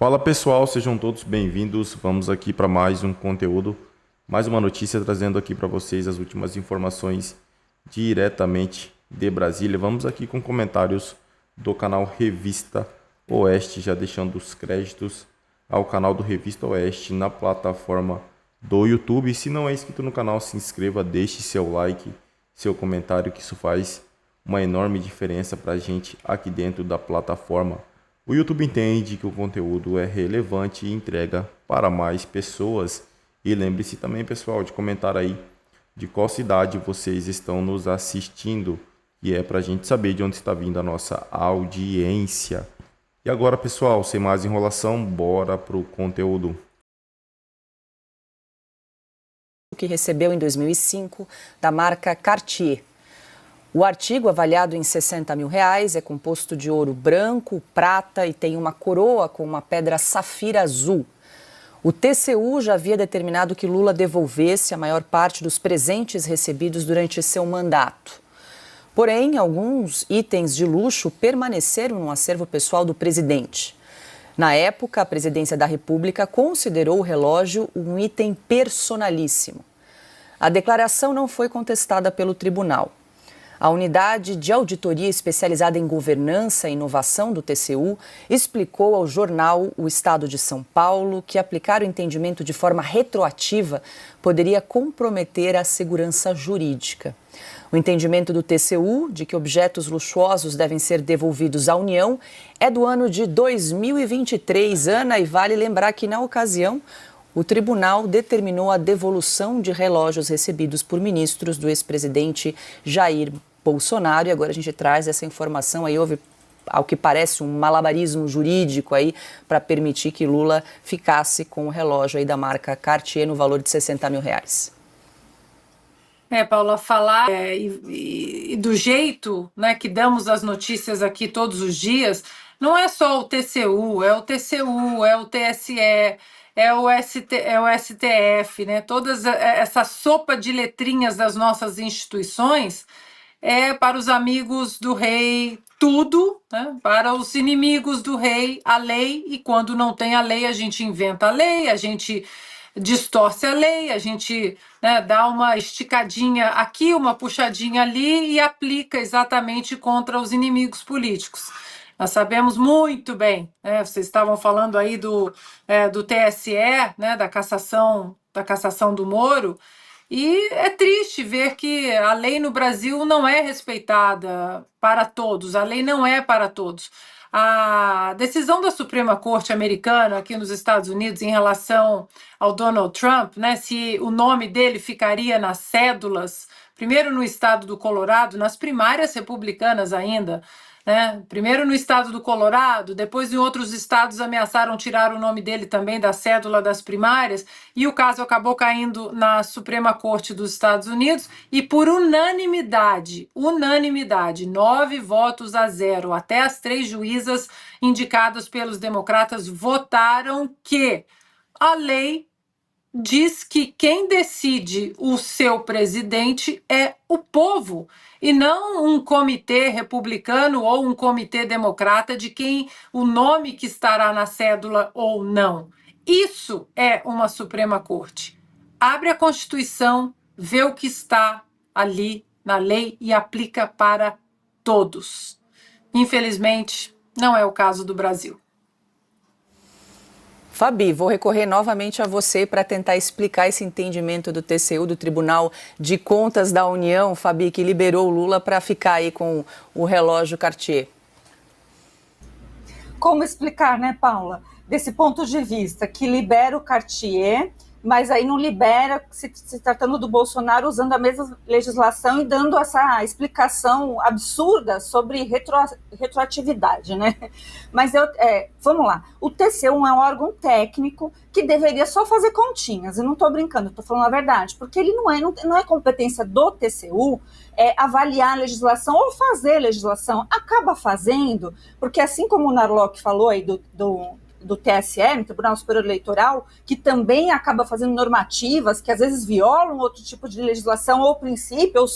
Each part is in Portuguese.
Fala pessoal, sejam todos bem-vindos. Vamos aqui para mais um conteúdo, mais uma notícia trazendo aqui para vocês as últimas informações diretamente de Brasília. Vamos aqui com comentários do canal Revista Oeste, já deixando os créditos ao canal do Revista Oeste na plataforma do YouTube. Se não é inscrito no canal, se inscreva, deixe seu like, seu comentário, que isso faz uma enorme diferença para a gente aqui dentro da plataforma. O YouTube entende que o conteúdo é relevante e entrega para mais pessoas. E lembre-se também, pessoal, de comentar aí de qual cidade vocês estão nos assistindo, e é para a gente saber de onde está vindo a nossa audiência. E agora, pessoal, sem mais enrolação, bora para o conteúdo. Que recebeu em 2005 da marca Cartier o artigo, avaliado em 60 mil reais, é composto de ouro branco, prata e tem uma coroa com uma pedra safira azul. O TCU já havia determinado que Lula devolvesse a maior parte dos presentes recebidos durante seu mandato. Porém, alguns itens de luxo permaneceram no acervo pessoal do presidente. Na época, a presidência da República considerou o relógio um item personalíssimo. A declaração não foi contestada pelo tribunal. A unidade de auditoria especializada em governança e inovação do TCU explicou ao jornal O Estado de São Paulo que aplicar o entendimento de forma retroativa poderia comprometer a segurança jurídica. O entendimento do TCU de que objetos luxuosos devem ser devolvidos à União é do ano de 2023, Ana, e vale lembrar que, na ocasião, o tribunal determinou a devolução de relógios recebidos por ministros do ex-presidente Jair Bolsonaro. E agora a gente traz essa informação aí, houve ao que parece um malabarismo jurídico aí para permitir que Lula ficasse com o relógio aí da marca Cartier no valor de 60 mil reais. É, Paula, falar é, e, e, do jeito né, que damos as notícias aqui todos os dias, não é só o TCU, é o TCU, é o TSE, é o, ST, é o STF, né? Toda é, essa sopa de letrinhas das nossas instituições é para os amigos do rei tudo, né? para os inimigos do rei a lei, e quando não tem a lei, a gente inventa a lei, a gente distorce a lei, a gente né, dá uma esticadinha aqui, uma puxadinha ali e aplica exatamente contra os inimigos políticos. Nós sabemos muito bem, né, vocês estavam falando aí do, é, do TSE, né, da cassação da cassação do Moro, e é triste ver que a lei no Brasil não é respeitada para todos, a lei não é para todos. A decisão da Suprema Corte americana aqui nos Estados Unidos em relação ao Donald Trump, né, se o nome dele ficaria nas cédulas, primeiro no estado do Colorado, nas primárias republicanas ainda, né? Primeiro no estado do Colorado, depois em outros estados ameaçaram tirar o nome dele também da cédula das primárias, e o caso acabou caindo na Suprema Corte dos Estados Unidos e por unanimidade, unanimidade, nove votos a zero, até as três juízas indicadas pelos democratas votaram que a lei diz que quem decide o seu presidente é o povo e não um comitê republicano ou um comitê democrata de quem o nome que estará na cédula ou não. Isso é uma Suprema Corte. Abre a Constituição, vê o que está ali na lei e aplica para todos. Infelizmente, não é o caso do Brasil. Fabi, vou recorrer novamente a você para tentar explicar esse entendimento do TCU, do Tribunal de Contas da União, Fabi, que liberou o Lula para ficar aí com o relógio Cartier. Como explicar, né, Paula? Desse ponto de vista que libera o Cartier mas aí não libera, se, se, tratando do Bolsonaro, usando a mesma legislação e dando essa explicação absurda sobre retro, retroatividade, né? Mas eu, é, vamos lá, o TCU é um órgão técnico que deveria só fazer continhas, eu não estou brincando, estou falando a verdade, porque ele não é, não, não é competência do TCU é, avaliar a legislação ou fazer legislação, acaba fazendo, porque assim como o Narlock falou aí do, do do TSM Tribunal Superior Eleitoral, que também acaba fazendo normativas que às vezes violam outro tipo de legislação ou princípio, ou,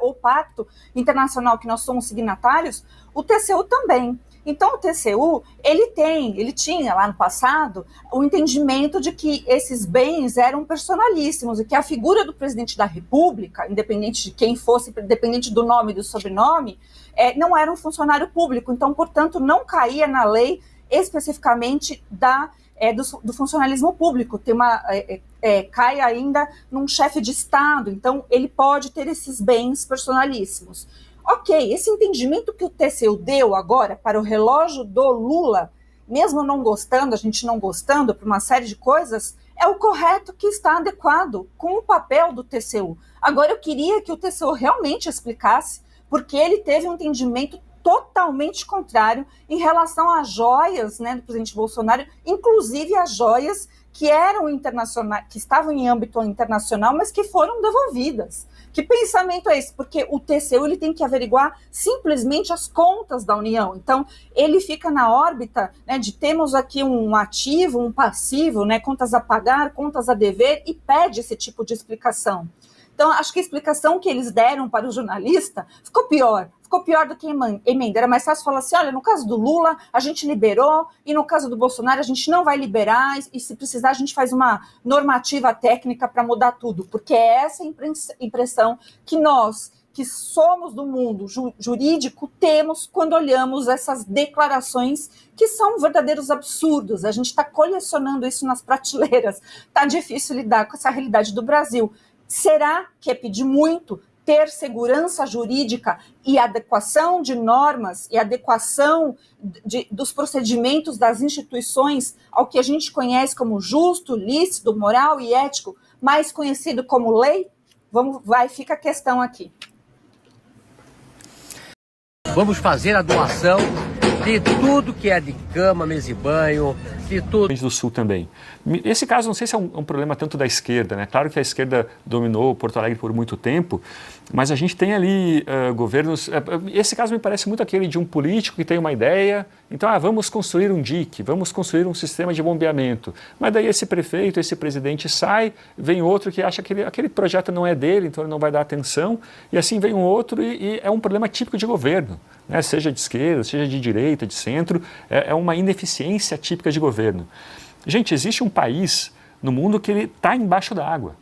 ou pacto internacional que nós somos signatários, o TCU também. Então o TCU, ele tem, ele tinha lá no passado o entendimento de que esses bens eram personalíssimos e que a figura do presidente da República, independente de quem fosse, independente do nome e do sobrenome, é, não era um funcionário público, então, portanto, não caía na lei especificamente da é, do, do, funcionalismo público, tem uma é, é, é, cai ainda num chefe de Estado, então ele pode ter esses bens personalíssimos. Ok, esse entendimento que o TCU deu agora para o relógio do Lula, mesmo não gostando, a gente não gostando por uma série de coisas, é o correto que está adequado com o papel do TCU. Agora eu queria que o TCU realmente explicasse porque ele teve um entendimento totalmente contrário em relação às joias né, do presidente Bolsonaro, inclusive as joias que eram internacionais, que estavam em âmbito internacional, mas que foram devolvidas. Que pensamento é esse? Porque o TCU ele tem que averiguar simplesmente as contas da União. Então, ele fica na órbita né, de temos aqui um ativo, um passivo, né, contas a pagar, contas a dever, e pede esse tipo de explicação. Então, acho que a explicação que eles deram para o jornalista ficou pior ficou pior do que emenda. Era mais fácil falar assim: olha, no caso do Lula, a gente liberou, e no caso do Bolsonaro, a gente não vai liberar, e se precisar, a gente faz uma normativa técnica para mudar tudo, porque é essa impressão que nós, que somos do mundo jurídico, temos quando olhamos essas declarações que são verdadeiros absurdos. A gente está colecionando isso nas prateleiras. Está difícil lidar com essa realidade do Brasil. Será que é pedir muito? ter segurança jurídica e adequação de normas e adequação de, dos procedimentos das instituições ao que a gente conhece como justo, lícito, moral e ético, mais conhecido como lei? Vamos, vai, fica a questão aqui. Vamos fazer a doação de tudo que é de cama, mesa e banho, e tudo. do Sul também. Esse caso, não sei se é um, é um, problema tanto da esquerda, né? Claro que a esquerda dominou Porto Alegre por muito tempo, mas a gente tem ali uh, governos. Uh, esse caso me parece muito aquele de um político que tem uma ideia, então, ah, vamos construir um DIC, vamos construir um sistema de bombeamento. Mas daí esse prefeito, esse presidente sai, vem outro que acha que ele, aquele projeto não é dele, então ele não vai dar atenção, e assim vem um outro, e, e é um problema típico de governo, né? seja de esquerda, seja de direita, de centro, é, é uma ineficiência típica de governo governo. Gente, existe um país no mundo que ele está embaixo da água.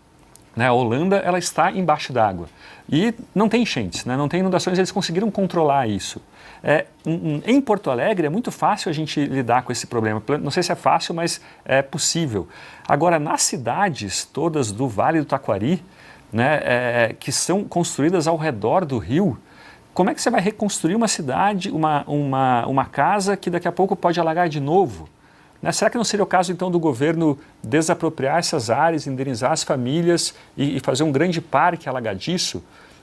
Né? A Holanda ela está embaixo da água. E não tem enchentes, né? não tem inundações, eles conseguiram controlar isso. É, em Porto Alegre é muito fácil a gente lidar com esse problema. Não sei se é fácil, mas é possível. Agora, nas cidades todas do Vale do Taquari, né, é, é, que são construídas ao redor do rio, como é que você vai reconstruir uma cidade, uma, uma, uma casa que daqui a pouco pode alagar de novo? Né? Será que não seria o caso, então, do governo desapropriar essas áreas, indenizar as famílias e, e fazer um grande parque alagadiço?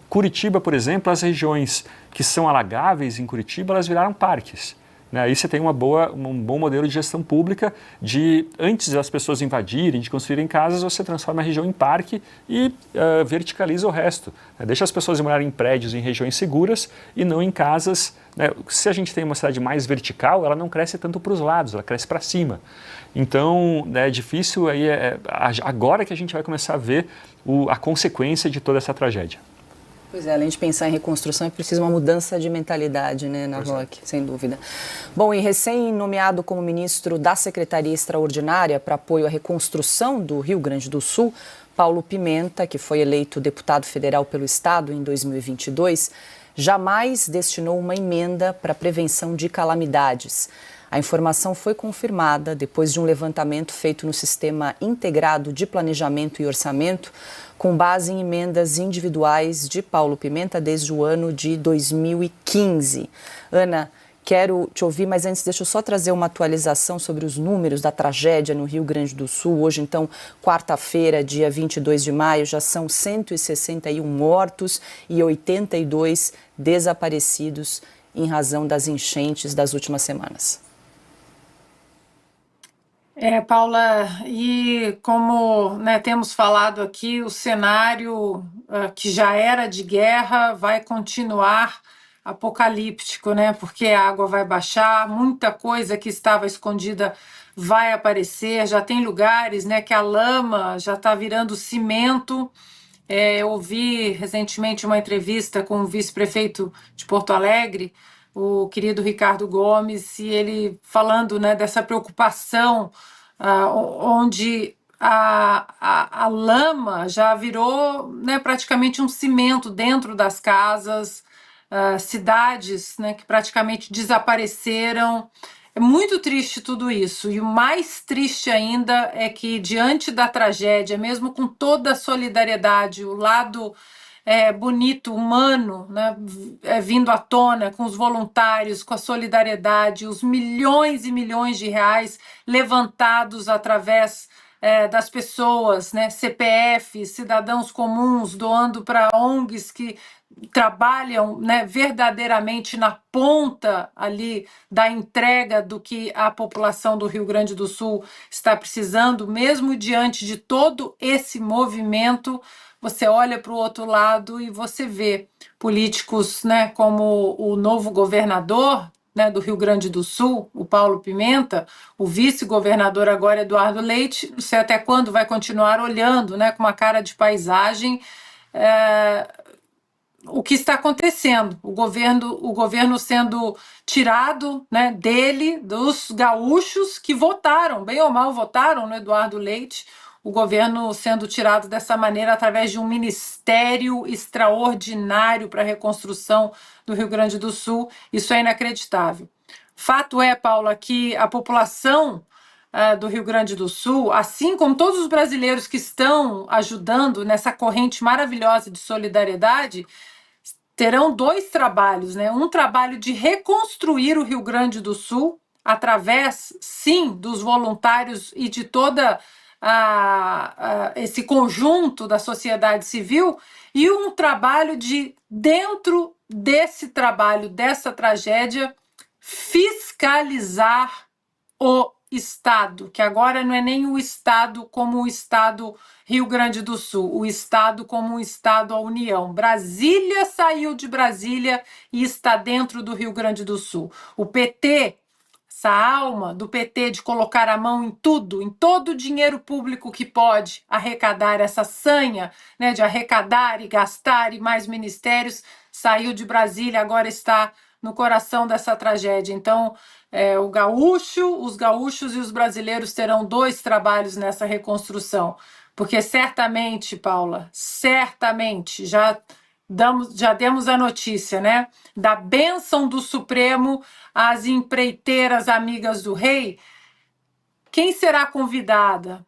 Curitiba, por exemplo, as regiões que são alagáveis em Curitiba, elas viraram parques. Né? Aí você tem uma boa, um bom modelo de gestão pública de, antes das pessoas invadirem, de construírem casas, você transforma a região em parque e uh, verticaliza o resto. Né? Deixa as pessoas morarem em prédios em regiões seguras e não em casas né? Se a gente tem uma cidade mais vertical, ela não cresce tanto para os lados, ela cresce para cima. Então, né, é difícil aí, é, é agora que a gente vai começar a ver o, a consequência de toda essa tragédia. Pois é, além de pensar em reconstrução, é preciso uma mudança de mentalidade, né, na Rock, é. sem dúvida. Bom, e recém-nomeado como ministro da Secretaria Extraordinária para apoio à reconstrução do Rio Grande do Sul, Paulo Pimenta, que foi eleito deputado federal pelo Estado em 2022, jamais destinou uma emenda para prevenção de calamidades. A informação foi confirmada depois de um levantamento feito no Sistema Integrado de Planejamento e Orçamento, com base em emendas individuais de Paulo Pimenta desde o ano de 2015. Ana, quero te ouvir, mas antes deixa eu só trazer uma atualização sobre os números da tragédia no Rio Grande do Sul. Hoje, então, quarta-feira, dia 22 de maio, já são 161 mortos e 82 desaparecidos em razão das enchentes das últimas semanas. É, Paula, e como né, temos falado aqui, o cenário uh, que já era de guerra vai continuar apocalíptico, né? Porque a água vai baixar, muita coisa que estava escondida vai aparecer, já tem lugares, né, que a lama já está virando cimento. É, eu ouvi recentemente uma entrevista com o vice-prefeito de Porto Alegre, o querido Ricardo Gomes, e ele falando, né, dessa preocupação ah, onde a, a, a, lama já virou né, praticamente um cimento dentro das casas, uh, cidades né, que praticamente desapareceram. É muito triste tudo isso. E o mais triste ainda é que, diante da tragédia, mesmo com toda a solidariedade, o lado é, bonito, humano, né, é, vindo à tona com os voluntários, com a solidariedade, os milhões e milhões de reais levantados através é, das pessoas, né, CPF, cidadãos comuns doando para ONGs que trabalham né, verdadeiramente na ponta ali da entrega do que a população do Rio Grande do Sul está precisando, mesmo diante de todo esse movimento, você olha para o outro lado e você vê políticos né, como o novo governador né, do Rio Grande do Sul, o Paulo Pimenta, o vice-governador agora Eduardo Leite, não sei até quando vai continuar olhando né, com uma cara de paisagem. É o que está acontecendo, o governo, o governo sendo tirado né, dele, dos gaúchos que votaram, bem ou mal votaram no Eduardo Leite, o governo sendo tirado dessa maneira através de um ministério extraordinário para a reconstrução do Rio Grande do Sul. Isso é inacreditável. Fato é, Paula, que a população uh, do Rio Grande do Sul, assim como todos os brasileiros que estão ajudando nessa corrente maravilhosa de solidariedade, terão dois trabalhos, né? Um trabalho de reconstruir o Rio Grande do Sul através, sim, dos voluntários e de toda a, a, esse conjunto da sociedade civil e um trabalho de dentro desse trabalho dessa tragédia fiscalizar o Estado, que agora não é nem o Estado como o Estado Rio Grande do Sul, o Estado como o Estado à União. Brasília saiu de Brasília e está dentro do Rio Grande do Sul. O PT, essa alma do PT de colocar a mão em tudo, em todo o dinheiro público que pode arrecadar, essa sanha né, de arrecadar e gastar e mais ministérios, saiu de Brasília, agora está no coração dessa tragédia. Então, é, o gaúcho, os gaúchos e os brasileiros terão dois trabalhos nessa reconstrução, porque certamente, Paula, certamente já damos, já demos a notícia, né, da bênção do Supremo às empreiteiras amigas do rei. Quem será convidada?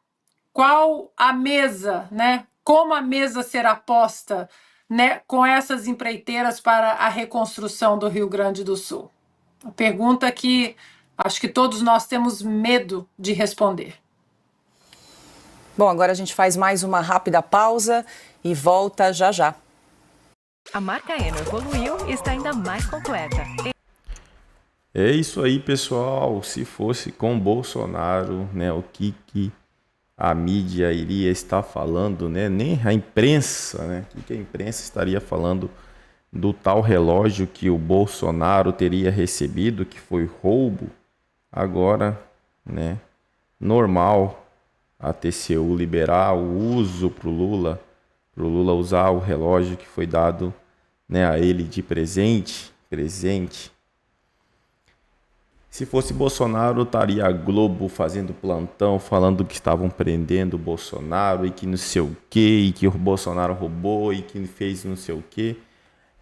Qual a mesa, né? Como a mesa será posta? né, com essas empreiteiras para a reconstrução do Rio Grande do Sul? pergunta que acho que todos nós temos medo de responder. Bom, agora a gente faz mais uma rápida pausa e volta já já. A marca Eno evoluiu e está ainda mais completa. É isso aí, pessoal. Se fosse com Bolsonaro, né, o que, que a mídia iria estar falando, né? nem a imprensa, né? o que a imprensa estaria falando do tal relógio que o Bolsonaro teria recebido, que foi roubo, agora, né? normal a TCU liberar o uso para o Lula, para o Lula usar o relógio que foi dado né, a ele de presente, presente se fosse Bolsonaro, estaria a Globo fazendo plantão, falando que estavam prendendo o Bolsonaro e que não sei o que, e que o Bolsonaro roubou e que fez não sei o que.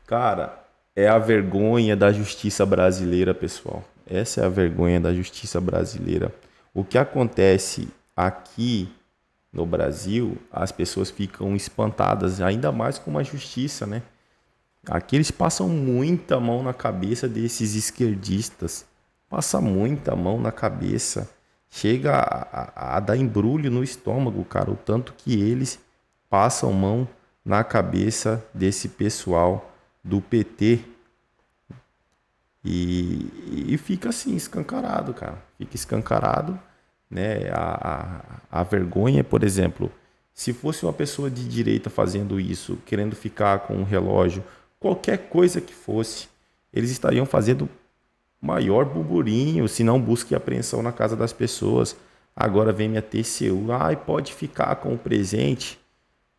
Cara, é a vergonha da justiça brasileira, pessoal. Essa é a vergonha da justiça brasileira. O que acontece aqui no Brasil, as pessoas ficam espantadas, ainda mais com a justiça, né? Aqui eles passam muita mão na cabeça desses esquerdistas passa muita mão na cabeça, chega a, a, a, dar embrulho no estômago, cara, o tanto que eles passam mão na cabeça desse pessoal do PT. E, e fica assim, escancarado, cara. Fica escancarado, né? A, a, a vergonha, por exemplo, se fosse uma pessoa de direita fazendo isso, querendo ficar com um relógio, qualquer coisa que fosse, eles estariam fazendo maior burburinho, se não busque apreensão na casa das pessoas. Agora vem minha TCU, ai, pode ficar com o presente.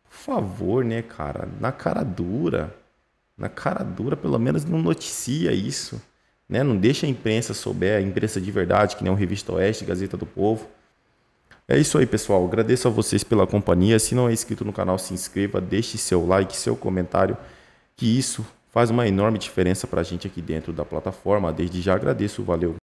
Por favor, né, cara? Na cara dura. Na cara dura, pelo menos não noticia isso. Né? Não deixa a imprensa souber, a imprensa de verdade, que nem o Revista Oeste, Gazeta do Povo. É isso aí, pessoal. Agradeço a vocês pela companhia. Se não é inscrito no canal, se inscreva, deixe seu like, seu comentário, que isso faz uma enorme diferença para a gente aqui dentro da plataforma. Desde já agradeço, valeu.